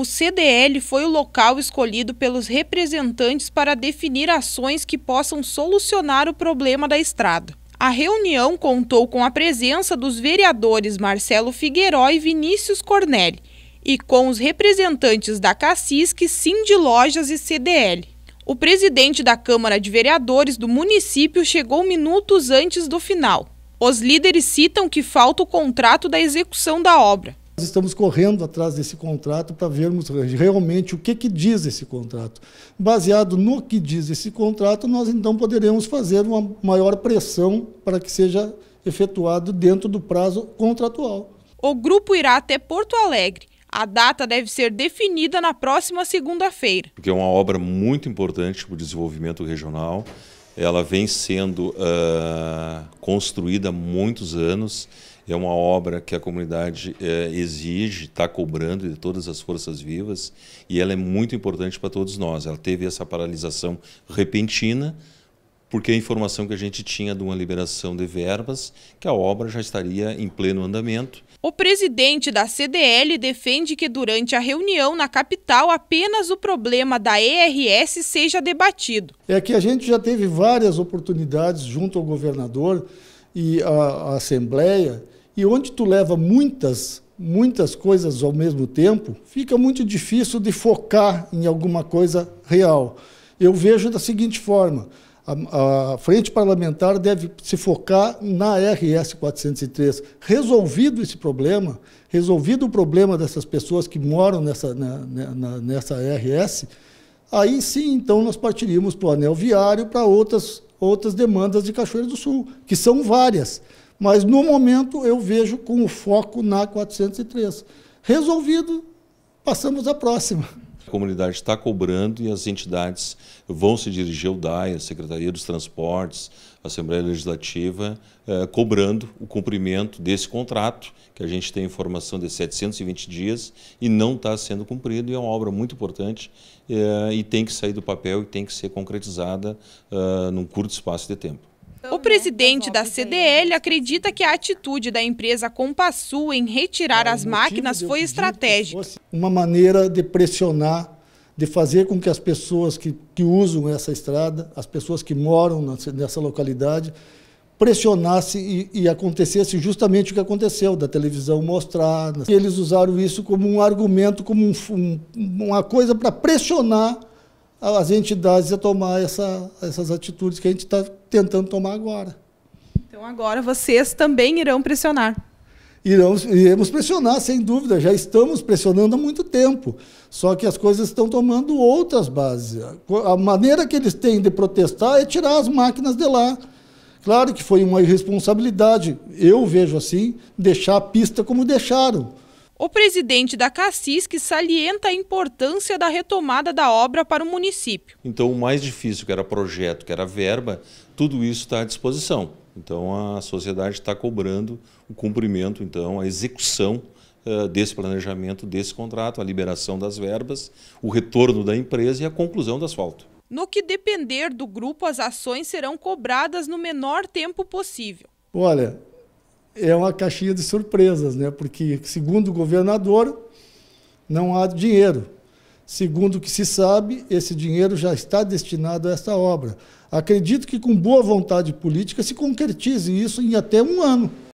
o CDL foi o local escolhido pelos representantes para definir ações que possam solucionar o problema da estrada. A reunião contou com a presença dos vereadores Marcelo Figueiró e Vinícius Cornelli e com os representantes da Cacisque, Cindy Lojas e CDL. O presidente da Câmara de Vereadores do município chegou minutos antes do final. Os líderes citam que falta o contrato da execução da obra. Nós estamos correndo atrás desse contrato para vermos realmente o que, que diz esse contrato. Baseado no que diz esse contrato, nós então poderemos fazer uma maior pressão para que seja efetuado dentro do prazo contratual. O grupo irá até Porto Alegre. A data deve ser definida na próxima segunda-feira. Porque é uma obra muito importante para o desenvolvimento regional. Ela vem sendo uh, construída há muitos anos é uma obra que a comunidade é, exige, está cobrando de todas as forças vivas e ela é muito importante para todos nós. Ela teve essa paralisação repentina porque a informação que a gente tinha de uma liberação de verbas, que a obra já estaria em pleno andamento. O presidente da CDL defende que durante a reunião na capital apenas o problema da ERS seja debatido. É que a gente já teve várias oportunidades junto ao governador e à Assembleia e onde tu leva muitas, muitas coisas ao mesmo tempo, fica muito difícil de focar em alguma coisa real. Eu vejo da seguinte forma: a, a frente parlamentar deve se focar na RS 403. Resolvido esse problema, resolvido o problema dessas pessoas que moram nessa, na, na, nessa RS, aí sim, então, nós partiríamos para o anel viário, para outras, outras demandas de Cachoeira do Sul, que são várias. Mas no momento eu vejo com o foco na 403. Resolvido, passamos à próxima. A comunidade está cobrando e as entidades vão se dirigir ao DAE, a Secretaria dos Transportes, a Assembleia Legislativa, eh, cobrando o cumprimento desse contrato, que a gente tem informação de 720 dias e não está sendo cumprido, e é uma obra muito importante eh, e tem que sair do papel e tem que ser concretizada eh, num curto espaço de tempo. O então, presidente da CDL acredita que a atitude da empresa Compassu em retirar as máquinas foi estratégica. Uma maneira de pressionar, de fazer com que as pessoas que, que usam essa estrada, as pessoas que moram nessa localidade, pressionasse e, e, acontecesse justamente o que aconteceu, da televisão mostrar. Né? Eles usaram isso como um argumento, como um, um, uma coisa para pressionar as entidades a tomar essa, essas atitudes que a gente está tentando tomar agora. Então agora vocês também irão pressionar. iremos pressionar, sem dúvida. Já estamos pressionando há muito tempo. Só que as coisas estão tomando outras bases. A maneira que eles têm de protestar é tirar as máquinas de lá. Claro que foi uma irresponsabilidade, eu vejo assim, deixar a pista como deixaram. O presidente da que salienta a importância da retomada da obra para o município. Então, o mais difícil, que era projeto, que era verba, tudo isso está à disposição. Então, a sociedade está cobrando o cumprimento, então, a execução eh, desse planejamento, desse contrato, a liberação das verbas, o retorno da empresa e a conclusão do asfalto. No que depender do grupo, as ações serão cobradas no menor tempo possível. Olha, é uma caixinha de surpresas, né? Porque, segundo o governador, não há dinheiro. Segundo o que se sabe, esse dinheiro já está destinado a essa obra. Acredito que, com boa vontade política, se concretize isso em até um ano.